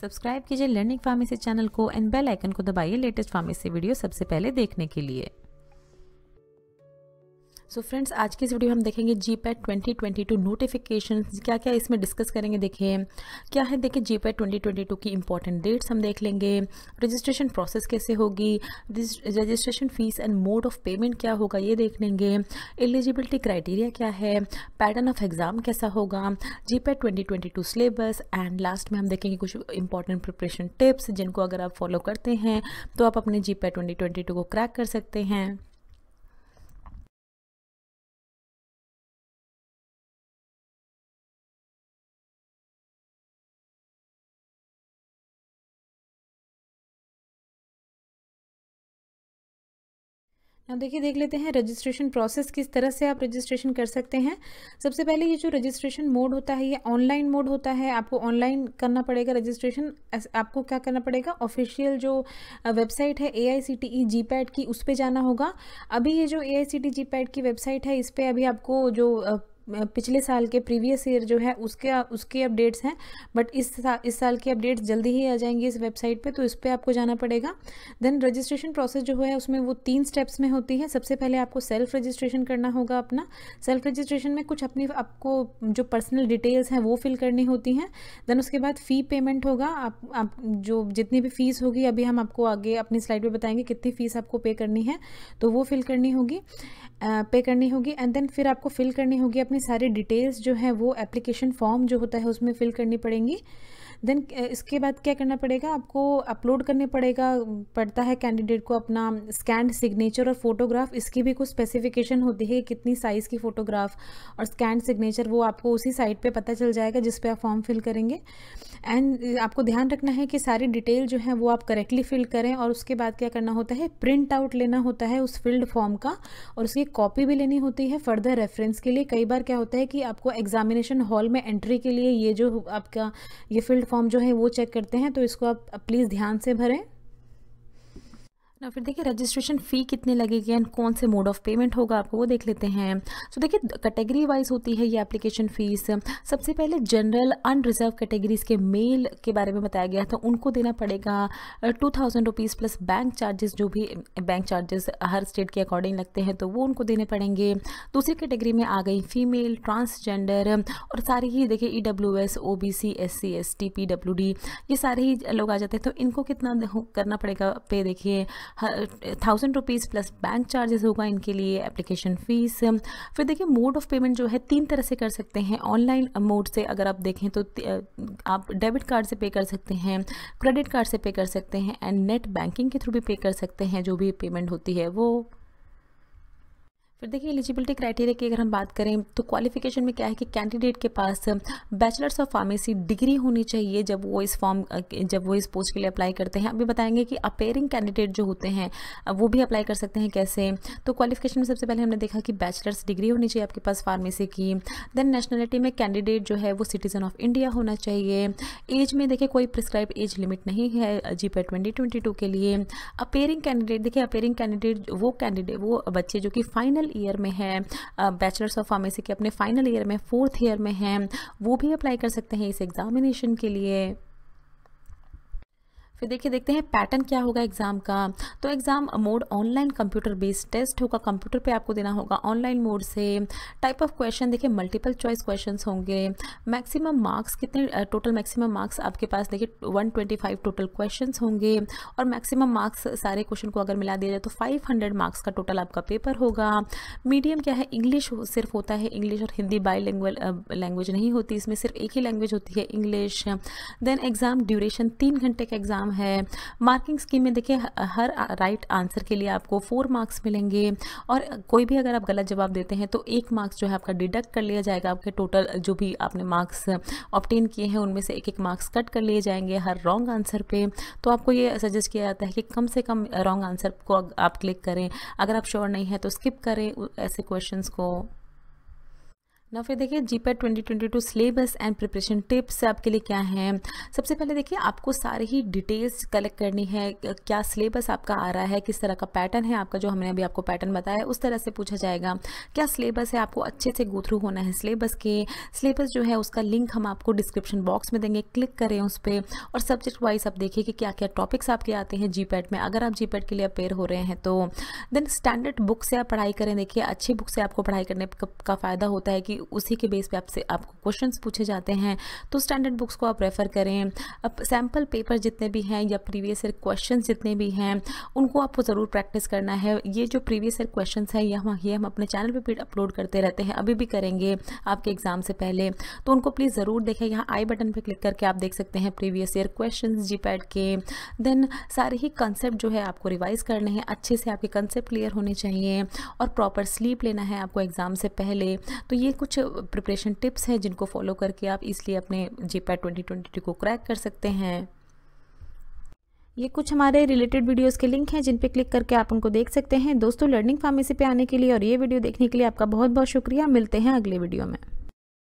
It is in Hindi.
सब्सक्राइब कीजिए लर्निंग फार्मेसी चैनल को एंड बेल आइकन को दबाइए लेटेस्ट फार्मेसी वीडियो सबसे पहले देखने के लिए सो so फ्रेंड्स आज की इस वीडियो में हम देखेंगे G pad twenty twenty two notification क्या क्या इसमें डिस्कस करेंगे देखें क्या है देखिए G pad twenty twenty two की इंपॉर्टेंट डेट्स हम देख लेंगे रजिस्ट्रेशन प्रोसेस कैसे होगी registration fees and mode of payment क्या होगा ये देख लेंगे एलिजिबिलिटी क्राइटेरिया क्या है पैटर्न ऑफ एग्ज़ाम कैसा होगा G pad twenty twenty two syllabus and last में हम देखेंगे कुछ इंपॉर्टेंट प्रिपरेशन टिप्स जिनको अगर आप फॉलो करते हैं तो आप अपने जी पैड ट्वेंटी ट्वेंटी टू को क्रैक कर सकते हैं अब देखिए देख लेते हैं रजिस्ट्रेशन प्रोसेस किस तरह से आप रजिस्ट्रेशन कर सकते हैं सबसे पहले ये जो रजिस्ट्रेशन मोड होता है ये ऑनलाइन मोड होता है आपको ऑनलाइन करना पड़ेगा रजिस्ट्रेशन आपको क्या करना पड़ेगा ऑफिशियल जो वेबसाइट है ए I C T E ji PAT की उस पर जाना होगा अभी ये जो A I C T G PAT की वेबसाइट है इस पर अभी आपको जो पिछले साल के प्रीवियस ईयर जो है उसके उसके अपडेट्स हैं बट इस सा, इस साल के अपडेट्स जल्दी ही आ जाएंगे इस वेबसाइट पे तो इस पर आपको जाना पड़ेगा देन रजिस्ट्रेशन प्रोसेस जो है उसमें वो तीन स्टेप्स में होती है सबसे पहले आपको सेल्फ रजिस्ट्रेशन करना होगा अपना सेल्फ रजिस्ट्रेशन में कुछ अपनी आपको जो पर्सनल डिटेल्स हैं वो फिल करनी होती हैं देन उसके बाद फ़ी पेमेंट होगा आप आप जो जितनी भी फ़ीस होगी अभी हम आपको आगे अपनी स्लाइड पर बताएंगे कितनी फ़ीस आपको पे करनी है तो वो फिल करनी होगी पे करनी होगी एंड देन फिर आपको फिल करनी होगी अपनी भी सारी डिटेल्स जो हैं वो एप्लीकेशन फॉर्म जो होता है उसमें फ़िल करनी पड़ेंगी देन eh, इसके बाद क्या करना पड़ेगा आपको अपलोड करने पड़ेगा पड़ता है कैंडिडेट को अपना स्कैंड सिग्नेचर और फोटोग्राफ इसकी भी कुछ स्पेसिफिकेशन होती है कितनी साइज़ की फ़ोटोग्राफ और स्कैंड सिग्नेचर वो आपको उसी साइट पे पता चल जाएगा जिस पे आप फॉर्म फिल करेंगे एंड eh, आपको ध्यान रखना है कि सारी डिटेल जो है वो आप करेक्टली फिल करें और उसके बाद क्या करना होता है प्रिंट आउट लेना होता है उस फिल्ड फॉर्म का और उसकी कॉपी भी लेनी होती है फर्दर रेफरेंस के लिए कई बार क्या होता है कि आपको एग्जामिनेशन हॉल में एंट्री के लिए ये जो आपका ये फील्ड फॉर्म जो है वो चेक करते हैं तो इसको आप प्लीज़ ध्यान से भरें ना फिर देखिए रजिस्ट्रेशन फ़ी कितनी लगेगी एंड कौन से मोड ऑफ पेमेंट होगा आपको वो देख लेते हैं सो देखिए कैटेगरी वाइज होती है ये एप्लीकेशन फ़ीस सबसे पहले जनरल अनरिजर्व कैटेगरीज़ के मेल के बारे में बताया गया था उनको देना पड़ेगा two thousand rupees plus bank charges जो भी बैंक चार्जेस हर स्टेट के अकॉर्डिंग लगते हैं तो वो उनको देने पड़ेंगे दूसरी कैटेगरी में आ गई फीमेल ट्रांसजेंडर और सारे ही देखिए E W S O B C S C S T P W D ये सारे ही लोग आ जाते हैं तो इनको कितना करना पड़ेगा पे देखिए thousand rupees plus bank charges होगा इनके लिए एप्लीकेशन फ़ीस फिर देखिए मोड ऑफ पेमेंट जो है तीन तरह से कर सकते हैं ऑनलाइन मोड से अगर आप देखें तो आप डेबिट कार्ड से पे कर सकते हैं क्रेडिट कार्ड से पे कर सकते हैं एंड नेट बैंकिंग के थ्रू भी पे कर सकते हैं जो भी पेमेंट होती है वो फिर देखिए एलिजिबिलिटी क्राइटेरिया की अगर हम बात करें तो क्वालिफिकेशन में क्या है कि कैंडिडेट के पास बैचलर्स ऑफ फार्मेसी डिग्री होनी चाहिए जब वो इस फॉर्म जब वो इस पोस्ट के लिए अप्लाई करते हैं अभी बताएंगे कि अपेयरिंग कैंडिडेट जो होते हैं वो भी अप्लाई कर सकते हैं कैसे तो क्वालिफिकेशन में सबसे पहले हमने देखा कि बैचलर्स डिग्री होनी चाहिए आपके पास फार्मेसी की देन नेशनलिटी में कैंडिडेट जो है वो सिटीज़न ऑफ इंडिया होना चाहिए एज में देखिए कोई प्रिस्क्राइब एज लिमिट नहीं है जी पे ट्वेंटी के लिए अपेयरिंग कैंडिडेट देखिए अपेयरिंग कैंडिडेट वो कैंडिडेट वो बच्चे जो कि फाइनल ईयर में है बैचलर्स ऑफ फार्मेसी के अपने फाइनल ईयर में फोर्थ ईयर में हैं वो भी अप्लाई कर सकते हैं इस एग्ज़ामिनेशन के लिए फिर देखिए देखते हैं पैटर्न क्या होगा एग्ज़ाम का तो exam mode online computer based test होगा कंप्यूटर पे आपको देना होगा ऑनलाइन मोड से टाइप ऑफ क्वेश्चन देखिए मल्टीपल चॉइस क्वेश्चंस होंगे मैक्सिमम मार्क्स कितने टोटल मैक्सिमम मार्क्स आपके पास देखिए 125 टोटल क्वेश्चंस होंगे और मैक्सिमम मार्क्स सारे क्वेश्चन को अगर मिला दिया जाए तो फाइव मार्क्स का टोटल आपका पेपर होगा मीडियम क्या है इंग्लिश सिर्फ होता है इंग्लिश और हिंदी बाई लैंग्वेज नहीं होती इसमें सिर्फ एक ही लैंग्वेज होती है इंग्लिश देन एग्ज़ाम ड्यूरेशन तीन घंटे का एग्ज़ाम एग्ज़ाम है मार्किंग स्कीम में देखिए हर राइट आंसर के लिए आपको फोर मार्क्स मिलेंगे और कोई भी अगर आप गलत जवाब देते हैं तो एक मार्क्स जो है आपका डिडक्ट कर लिया जाएगा आपके टोटल जो भी आपने मार्क्स ऑप्टेन किए हैं उनमें से एक एक मार्क्स कट कर लिए जाएंगे हर रॉन्ग आंसर पे तो आपको ये सजेस्ट किया जाता है कि कम से कम रॉन्ग आंसर को आप क्लिक करें अगर आप श्योर नहीं है तो स्किप करें ऐसे क्वेश्चन को ना फिर देखिए twenty 2022 syllabus and preparation tips आपके लिए क्या है सबसे पहले देखिए आपको सारी ही डिटेल्स कलेक्ट करनी है क्या सिलेबस आपका आ रहा है किस तरह का पैटर्न है आपका जो हमने अभी आपको पैटर्न बताया है उस तरह से पूछा जाएगा क्या सिलेबस है आपको अच्छे से गो थ्रू होना है सिलेबस के सिलेबस जो है उसका लिंक हम आपको डिस्क्रिप्शन बॉक्स में देंगे क्लिक करें उस पर और सब्जेक्ट वाइज आप देखिए कि क्या क्या टॉपिक्स आपके आते हैं जी e में अगर आप जी e के लिए अपेयर हो रहे हैं तो देन स्टैंडर्ड बुक से आप पढ़ाई करें देखिए अच्छी बुक से आपको पढ़ाई करने का फ़ायदा होता है कि होगी उसी के बेस पे आपसे आपको क्वेश्चन पूछे जाते हैं तो स्टैंडर्ड बुक्स को आप रेफ़र करें अब सैम्पल पेपर जितने भी हैं या प्रीवियस ईयर क्वेश्चन जितने भी हैं उनको आपको ज़रूर प्रैक्टिस करना है ये जो प्रीवियस ईयर क्वेश्चन है ये हम ये हम अपने चैनल पर भी अपलोड करते रहते हैं अभी भी करेंगे आपके एग्ज़ाम से पहले तो उनको प्लीज़ ज़रूर देखें यहाँ आई बटन पर क्लिक करके आप देख सकते हैं प्रीवियस ईयर क्वेश्चन जी के देन सारे ही कंसेप्ट जो है आपको रिवाइज़ करने हैं अच्छे से आपके कंसेप्ट क्लियर होने चाहिए और प्रॉपर स्लीप लेना है आपको एग्ज़ाम से पहले तो ये कुछ कुछ प्रिपरेशन टिप्स हैं जिनको फॉलो करके आप इसलिए अपने जी पैड ट्वेंटी ट्वेंटी को क्रैक कर सकते हैं ये कुछ हमारे रिलेटेड वीडियोस के लिंक हैं जिन पे क्लिक करके आप उनको देख सकते हैं दोस्तों लर्निंग फार्मेसी पे आने के लिए और ये वीडियो देखने के लिए आपका बहुत बहुत शुक्रिया मिलते हैं अगले वीडियो में